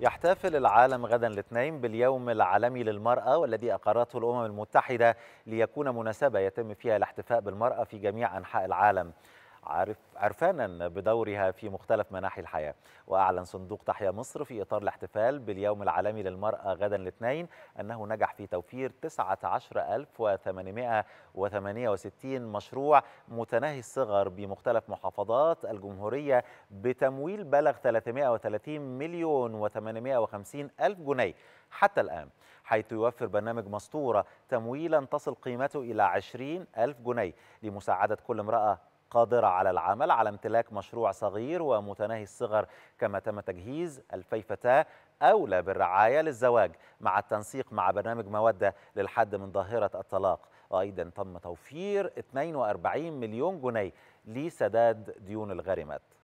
يحتفل العالم غدا الاثنين باليوم العالمي للمرأة والذي أقرته الأمم المتحدة ليكون مناسبة يتم فيها الاحتفاء بالمرأة في جميع أنحاء العالم عارف عرفانا بدورها في مختلف مناحي الحياة وأعلن صندوق تحيا مصر في إطار الاحتفال باليوم العالمي للمرأة غدا الاثنين أنه نجح في توفير 19868 مشروع متناهي الصغر بمختلف محافظات الجمهورية بتمويل بلغ 330 مليون و850 ألف جنيه حتى الآن حيث يوفر برنامج مسطورة تمويلا تصل قيمته إلى 20 ألف جنيه لمساعدة كل امرأة قادرة على العمل على امتلاك مشروع صغير ومتناهي الصغر كما تم تجهيز الفيفتاة أولى بالرعاية للزواج مع التنسيق مع برنامج مودة للحد من ظاهرة الطلاق وأيضا تم توفير 42 مليون جنيه لسداد ديون الغارمات